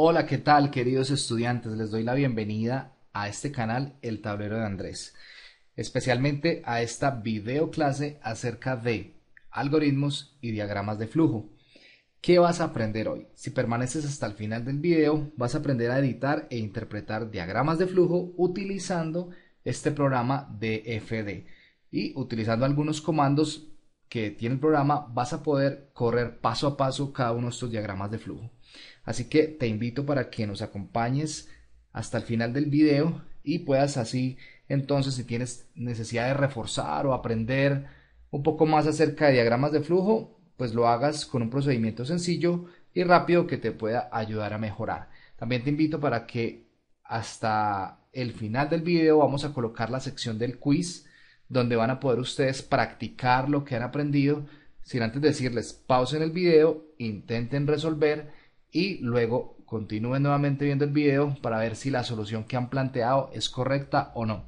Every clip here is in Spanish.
Hola, ¿qué tal queridos estudiantes? Les doy la bienvenida a este canal El Tablero de Andrés, especialmente a esta video clase acerca de algoritmos y diagramas de flujo. ¿Qué vas a aprender hoy? Si permaneces hasta el final del video, vas a aprender a editar e interpretar diagramas de flujo utilizando este programa FD. y utilizando algunos comandos que tiene el programa vas a poder correr paso a paso cada uno de estos diagramas de flujo. Así que te invito para que nos acompañes hasta el final del video y puedas así entonces si tienes necesidad de reforzar o aprender un poco más acerca de diagramas de flujo, pues lo hagas con un procedimiento sencillo y rápido que te pueda ayudar a mejorar. También te invito para que hasta el final del video vamos a colocar la sección del quiz donde van a poder ustedes practicar lo que han aprendido sin antes decirles pausen el video, intenten resolver y luego continúen nuevamente viendo el video para ver si la solución que han planteado es correcta o no.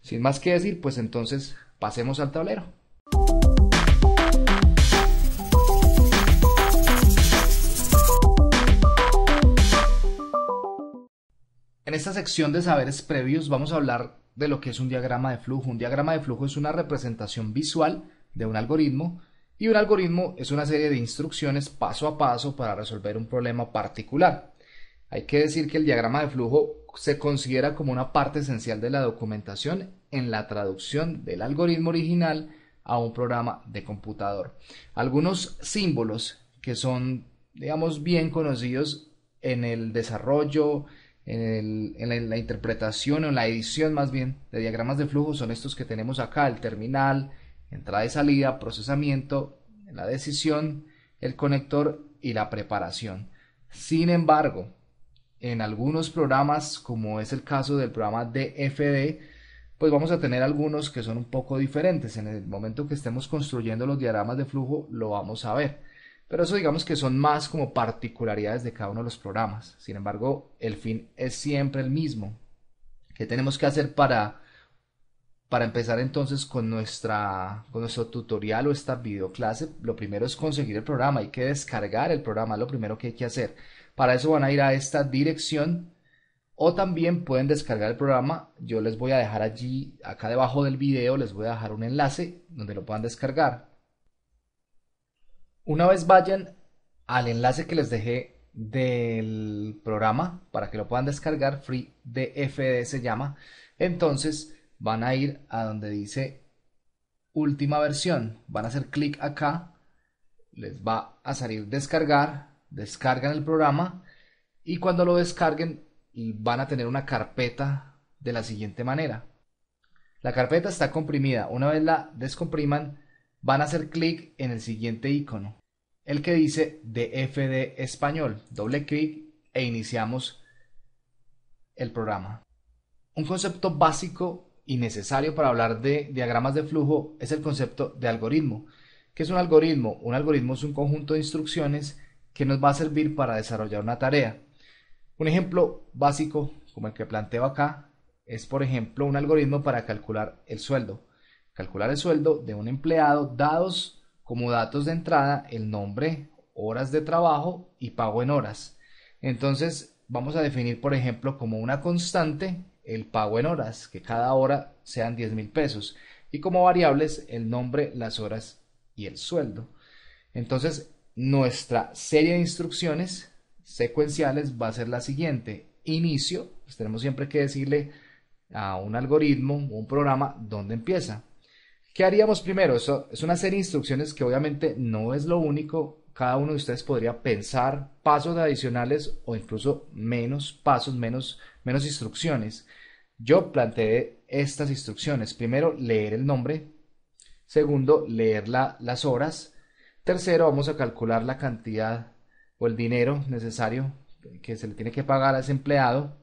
Sin más que decir, pues entonces pasemos al tablero. En esta sección de saberes previos vamos a hablar de lo que es un diagrama de flujo. Un diagrama de flujo es una representación visual de un algoritmo y un algoritmo es una serie de instrucciones paso a paso para resolver un problema particular. Hay que decir que el diagrama de flujo se considera como una parte esencial de la documentación en la traducción del algoritmo original a un programa de computador. Algunos símbolos que son, digamos, bien conocidos en el desarrollo, en, en la, interpretación o en la edición más bien de diagramas de flujo son estos que tenemos acá, el terminal, entrada y salida, procesamiento, la decisión, el conector y la preparación. Sin embargo, en algunos programas, como es el caso del programa DFD, pues vamos a tener algunos que son un poco diferentes. En el momento que estemos construyendo los diagramas de flujo, lo vamos a ver. Pero eso digamos que son más como particularidades de cada uno de los programas. Sin embargo, el fin es siempre el mismo. ¿Qué tenemos que hacer para para empezar entonces con, nuestra, con nuestro tutorial o esta videoclase, lo primero es conseguir el programa, hay que descargar el programa, lo primero que hay que hacer. Para eso van a ir a esta dirección o también pueden descargar el programa, yo les voy a dejar allí, acá debajo del video, les voy a dejar un enlace donde lo puedan descargar. Una vez vayan al enlace que les dejé del programa para que lo puedan descargar, FreeDFD se llama, entonces van a ir a donde dice última versión. Van a hacer clic acá, les va a salir descargar, descargan el programa y cuando lo descarguen van a tener una carpeta de la siguiente manera. La carpeta está comprimida, una vez la descompriman van a hacer clic en el siguiente icono, el que dice DFD español, doble clic e iniciamos el programa. Un concepto básico y necesario para hablar de diagramas de flujo es el concepto de algoritmo. ¿Qué es un algoritmo? Un algoritmo es un conjunto de instrucciones que nos va a servir para desarrollar una tarea. Un ejemplo básico, como el que planteo acá, es por ejemplo un algoritmo para calcular el sueldo. Calcular el sueldo de un empleado dados como datos de entrada el nombre, horas de trabajo y pago en horas. Entonces vamos a definir por ejemplo como una constante el pago en horas, que cada hora sean 10 mil pesos, y como variables el nombre, las horas y el sueldo. Entonces, nuestra serie de instrucciones secuenciales va a ser la siguiente. Inicio, pues tenemos siempre que decirle a un algoritmo un programa dónde empieza. ¿Qué haríamos primero? Eso es una serie de instrucciones que obviamente no es lo único. Cada uno de ustedes podría pensar pasos adicionales o incluso menos pasos, menos, menos instrucciones. Yo planteé estas instrucciones. Primero, leer el nombre. Segundo, leer las horas. Tercero, vamos a calcular la cantidad o el dinero necesario que se le tiene que pagar a ese empleado.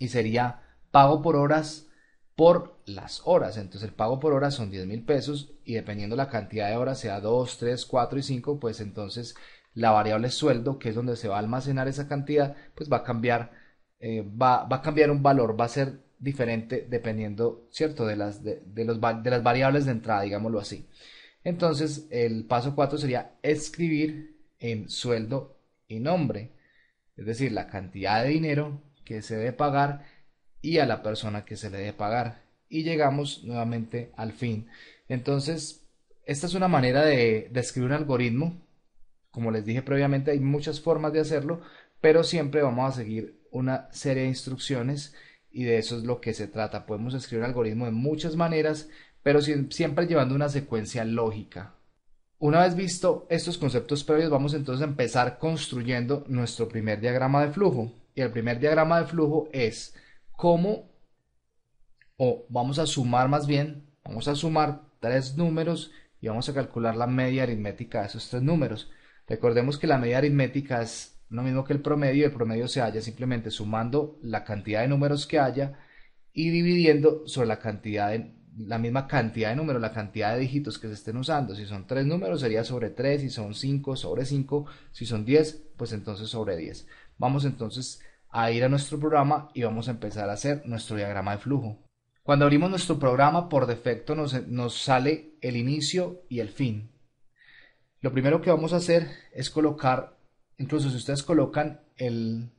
Y sería pago por horas por las horas. Entonces el pago por horas son 10 mil pesos y dependiendo la cantidad de horas, sea 2, 3, 4 y 5, pues entonces la variable sueldo, que es donde se va a almacenar esa cantidad, pues va a cambiar, eh, va a cambiar un valor, va a ser diferente dependiendo, ¿cierto?, de las, de, los, de las variables de entrada, digámoslo así. Entonces, el paso 4 sería escribir en sueldo y nombre, es decir, la cantidad de dinero que se debe pagar y a la persona que se le debe pagar. Y llegamos nuevamente al fin. Entonces, esta es una manera de, de escribir un algoritmo. Como les dije previamente, hay muchas formas de hacerlo, pero siempre vamos a seguir una serie de instrucciones y de eso es lo que se trata. Podemos escribir algoritmo de muchas maneras, pero siempre llevando una secuencia lógica. Una vez visto estos conceptos previos, vamos entonces a empezar construyendo nuestro primer diagrama de flujo. Y el primer diagrama de flujo es cómo, o vamos a sumar más bien, vamos a sumar tres números y vamos a calcular la media aritmética de esos tres números. Recordemos que la media aritmética es lo mismo que el promedio, el promedio se halla simplemente sumando la cantidad de números que haya y dividiendo sobre la cantidad de, la misma cantidad de números, la cantidad de dígitos que se estén usando. Si son tres números sería sobre tres, si son cinco, sobre cinco, si son diez, pues entonces sobre diez. Vamos entonces a ir a nuestro programa y vamos a empezar a hacer nuestro diagrama de flujo. Cuando abrimos nuestro programa, por defecto nos, nos sale el inicio y el fin. Lo primero que vamos a hacer es colocar incluso si ustedes colocan el,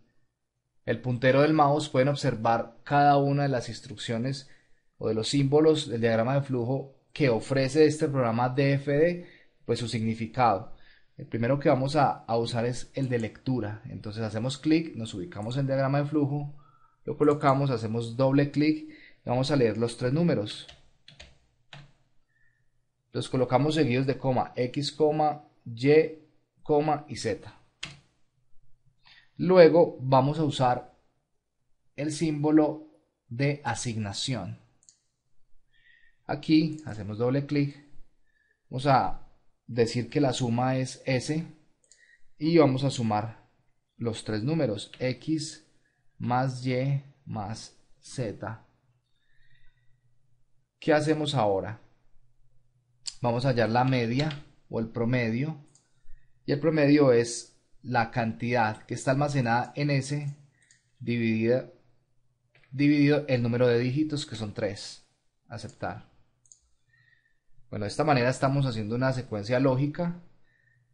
puntero del mouse, pueden observar cada una de las instrucciones o de los símbolos del diagrama de flujo que ofrece este programa DFD, pues su significado. El primero que vamos a, usar es el de lectura. Entonces hacemos clic, nos ubicamos en el diagrama de flujo, lo colocamos, hacemos doble clic y vamos a leer los tres números. Los colocamos seguidos de coma, X, Y, y Z. Luego vamos a usar el símbolo de asignación. Aquí hacemos doble clic. Vamos a decir que la suma es S y vamos a sumar los tres números X más Y más Z. ¿Qué hacemos ahora? Vamos a hallar la media o el promedio y el promedio es la cantidad que está almacenada en S dividido el número de dígitos que son 3. Aceptar. Bueno, de esta manera estamos haciendo una secuencia lógica.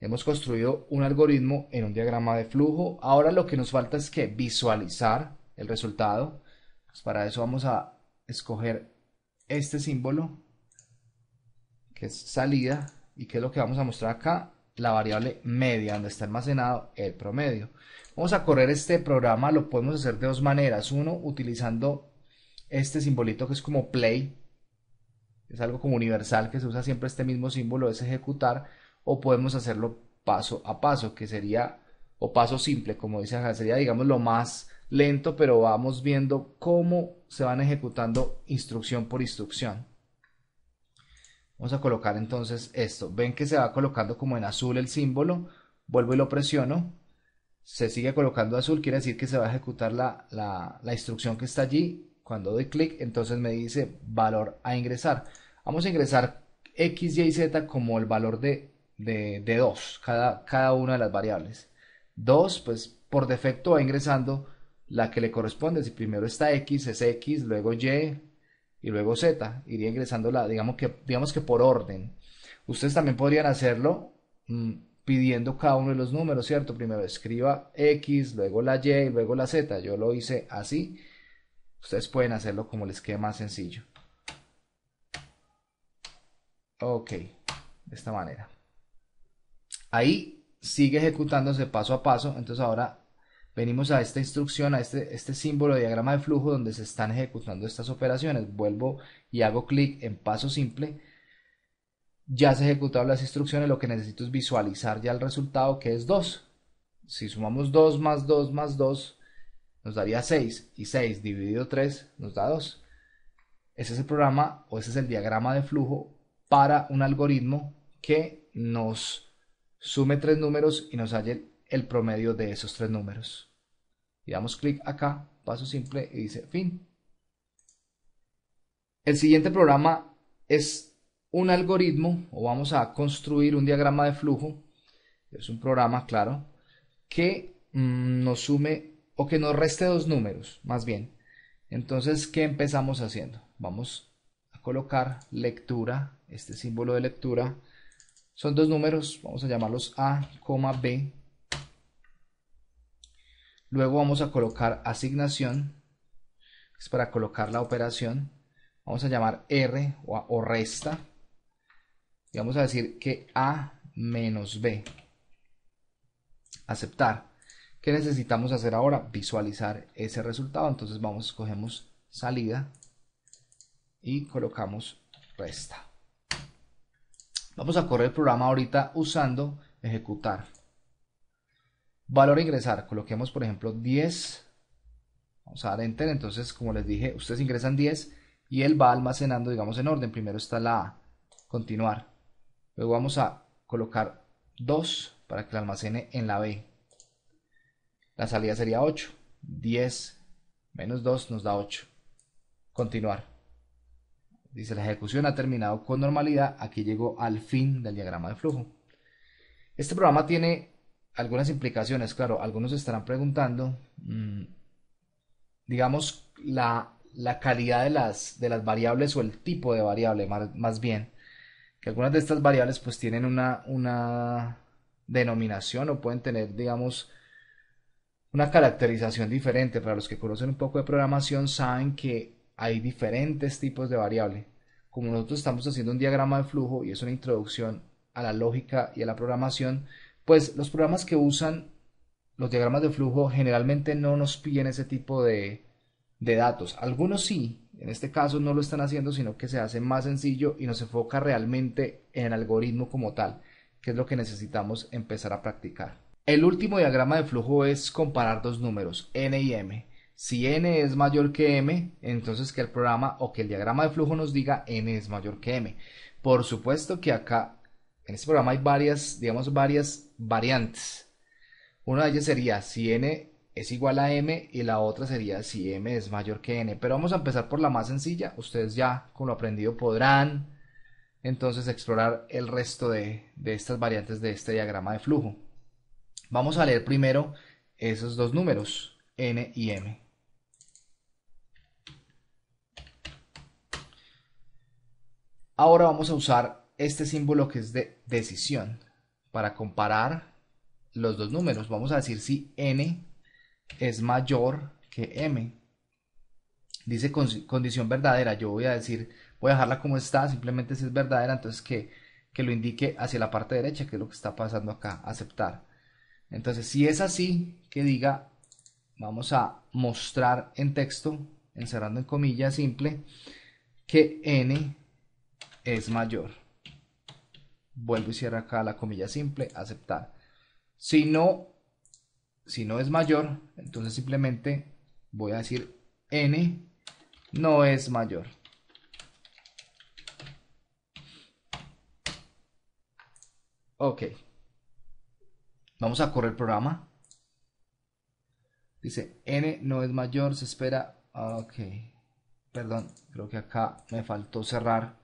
Hemos construido un algoritmo en un diagrama de flujo. Ahora lo que nos falta es que visualizar el resultado. Pues para eso vamos a escoger este símbolo que es salida y que es lo que vamos a mostrar acá la variable media, donde está almacenado el promedio. Vamos a correr este programa, lo podemos hacer de dos maneras. Uno, utilizando este simbolito que es como play, es algo como universal que se usa siempre este mismo símbolo, es ejecutar, o podemos hacerlo paso a paso, que sería, o paso simple, como dice acá, sería digamos lo más lento, pero vamos viendo cómo se van ejecutando instrucción por instrucción. Vamos a colocar entonces esto. Ven que se va colocando como en azul el símbolo. Vuelvo y lo presiono. Se sigue colocando azul, quiere decir que se va a ejecutar la, instrucción que está allí. Cuando doy clic, entonces me dice valor a ingresar. Vamos a ingresar x, y, z como el valor de, de, 2, cada, cada una de las variables. 2, pues por defecto va ingresando la que le corresponde. Si primero está x, es x, luego y, y luego Z, iría ingresando la, digamos que, digamos que por orden. Ustedes también podrían hacerlo mm, pidiendo cada uno de los números, ¿cierto? Primero escriba X, luego la Y, luego la Z. Yo lo hice así. Ustedes pueden hacerlo como les quede más sencillo. Ok, de esta manera. Ahí sigue ejecutándose paso a paso. Entonces ahora venimos a esta instrucción, a este, este símbolo de diagrama de flujo donde se están ejecutando estas operaciones. Vuelvo y hago clic en paso simple. Ya se ejecutaron las instrucciones, lo que necesito es visualizar ya el resultado que es 2. Si sumamos 2 más 2 más 2 nos daría 6 y 6 dividido 3 nos da 2. Ese es el programa o ese es el diagrama de flujo para un algoritmo que nos sume tres números y nos halle el promedio de esos tres números. Y damos clic acá, paso simple y dice fin. El siguiente programa es un algoritmo o vamos a construir un diagrama de flujo. Es un programa, claro, que mm, nos sume o que nos reste dos números, más bien. Entonces, ¿qué empezamos haciendo? Vamos a colocar lectura, este símbolo de lectura. Son dos números, vamos a llamarlos A, B Luego vamos a colocar asignación, es para colocar la operación. Vamos a llamar R o, resta. Y vamos a decir que A menos B. Aceptar. ¿Qué necesitamos hacer ahora? Visualizar ese resultado. Entonces vamos, cogemos salida y colocamos resta. Vamos a correr el programa ahorita usando ejecutar. Valor ingresar, coloquemos por ejemplo 10. Vamos a dar enter, entonces como les dije, ustedes ingresan 10 y él va almacenando, digamos, en orden. Primero está la A, continuar. Luego vamos a colocar 2 para que la almacene en la B. La salida sería 8. 10 menos 2 nos da 8. Continuar. Dice la ejecución ha terminado con normalidad. Aquí llegó al fin del diagrama de flujo. Este programa tiene algunas implicaciones. Claro, algunos estarán preguntando, mm, digamos, la, calidad de las, de las variables o el tipo de variable, más, bien, que algunas de estas variables pues tienen una, una denominación o pueden tener, digamos, una caracterización diferente. Para los que conocen un poco de programación saben que hay diferentes tipos de variable. Como nosotros estamos haciendo un diagrama de flujo y es una introducción a la lógica y a la programación, pues los programas que usan los diagramas de flujo generalmente no nos piden ese tipo de, datos. Algunos sí, en este caso no lo están haciendo, sino que se hace más sencillo y nos enfoca realmente en el algoritmo como tal, que es lo que necesitamos empezar a practicar. El último diagrama de flujo es comparar dos números, n y m. Si n es mayor que m, entonces que el programa o que el diagrama de flujo nos diga n es mayor que m. Por supuesto que acá en este programa hay varias, digamos, varias variantes. Una de ellas sería si n es igual a m y la otra sería si m es mayor que n. Pero vamos a empezar por la más sencilla. Ustedes ya con lo aprendido podrán entonces explorar el resto de, de estas variantes de este diagrama de flujo. Vamos a leer primero esos dos números, n y m. Ahora vamos a usar este símbolo que es de decisión para comparar los dos números. Vamos a decir si n es mayor que m. Dice condición verdadera. Yo voy a decir, voy a dejarla como está, simplemente si es verdadera, entonces que, que lo indique hacia la parte derecha, que es lo que está pasando acá, aceptar. Entonces, si es así, que diga, vamos a mostrar en texto, encerrando en comillas simple, que n es mayor vuelvo y cierro acá la comilla simple, aceptar. Si no, si no es mayor, entonces simplemente voy a decir n no es mayor. Ok. Vamos a correr el programa. Dice n no es mayor, se espera. Ok. Perdón, creo que acá me faltó cerrar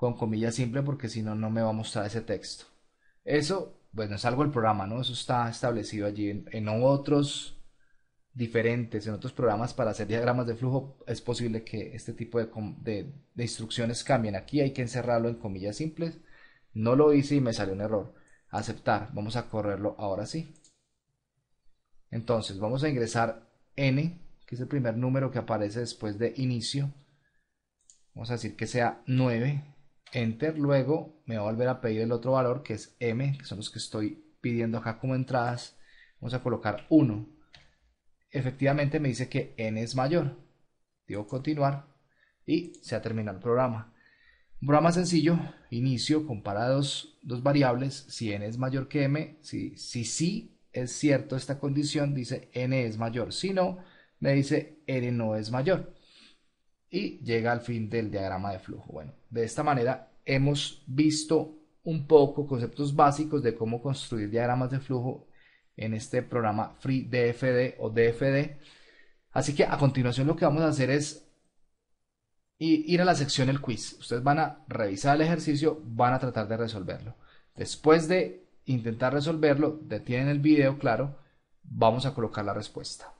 con comillas simples porque si no, no me va a mostrar ese texto. Eso, bueno, es algo del programa, ¿no? Eso está establecido allí en, otros diferentes, en otros programas para hacer diagramas de flujo, es posible que este tipo de, de, de, instrucciones cambien. Aquí hay que encerrarlo en comillas simples. No lo hice y me salió un error. Aceptar. Vamos a correrlo ahora sí. Entonces, vamos a ingresar n, que es el primer número que aparece después de inicio. Vamos a decir que sea 9 enter, luego me va a volver a pedir el otro valor que es m, que son los que estoy pidiendo acá como entradas, vamos a colocar 1. Efectivamente me dice que n es mayor, digo continuar y se ha terminado el programa. Un programa sencillo, inicio, compara dos, variables, si n es mayor que m, si sí si, es cierto esta condición, dice n es mayor, si no, me dice n no es mayor y llega al fin del diagrama de flujo. Bueno, de esta manera hemos visto un poco conceptos básicos de cómo construir diagramas de flujo en este programa Free DFD o DFD. Así que a continuación lo que vamos a hacer es ir a la sección el quiz. Ustedes van a revisar el ejercicio, van a tratar de resolverlo. Después de intentar resolverlo, detienen el video, claro, vamos a colocar la respuesta.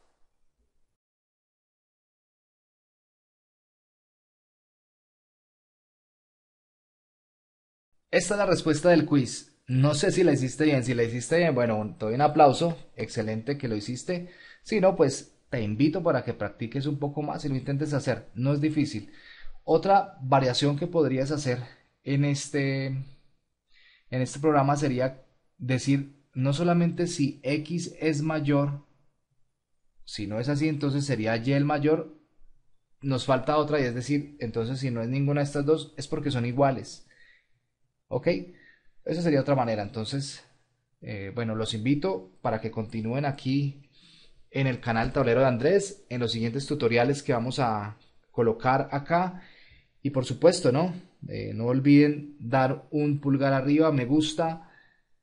Esta es la respuesta del quiz. No sé si la hiciste bien. Si la hiciste bien, bueno, te doy un aplauso. Excelente que lo hiciste. Si no, pues te invito para que practiques un poco más y lo intentes hacer. No es difícil. Otra variación que podrías hacer en este, en este programa sería decir no solamente si x es mayor, si no es así, entonces sería y el mayor. Nos falta otra y es decir, entonces si no es ninguna de estas dos, es porque son iguales. ¿Ok? Esa sería otra manera. Entonces, eh, bueno, los invito para que continúen aquí en el canal Tablero de Andrés, en los siguientes tutoriales que vamos a colocar acá. Y por supuesto, ¿no? Eh, no olviden dar un pulgar arriba, me gusta,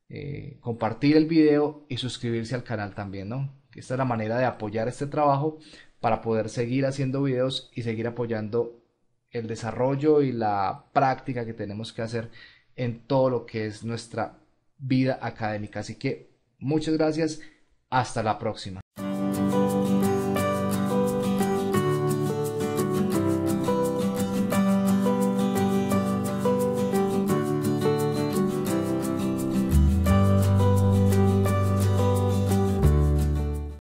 eh, compartir el video y suscribirse al canal también, ¿no? Esta es la manera de apoyar este trabajo para poder seguir haciendo videos y seguir apoyando el desarrollo y la práctica que tenemos que hacer en todo lo que es nuestra vida académica. Así que muchas gracias, hasta la próxima.